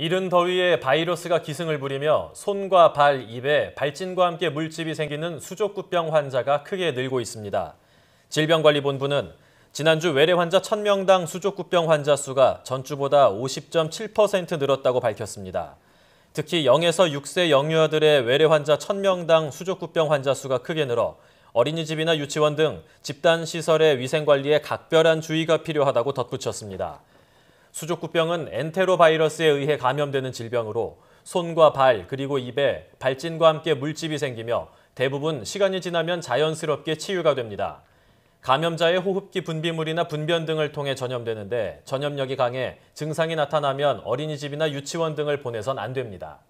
이른 더위에 바이러스가 기승을 부리며 손과 발, 입에 발진과 함께 물집이 생기는 수족구병 환자가 크게 늘고 있습니다. 질병관리본부는 지난주 외래 환자 1000명당 수족구병 환자 수가 전주보다 50.7% 늘었다고 밝혔습니다. 특히 0에서 6세 영유아들의 외래 환자 1000명당 수족구병 환자 수가 크게 늘어 어린이집이나 유치원 등 집단시설의 위생관리에 각별한 주의가 필요하다고 덧붙였습니다. 수족구병은 엔테로바이러스에 의해 감염되는 질병으로 손과 발 그리고 입에 발진과 함께 물집이 생기며 대부분 시간이 지나면 자연스럽게 치유가 됩니다. 감염자의 호흡기 분비물이나 분변 등을 통해 전염되는데 전염력이 강해 증상이 나타나면 어린이집이나 유치원 등을 보내선 안 됩니다.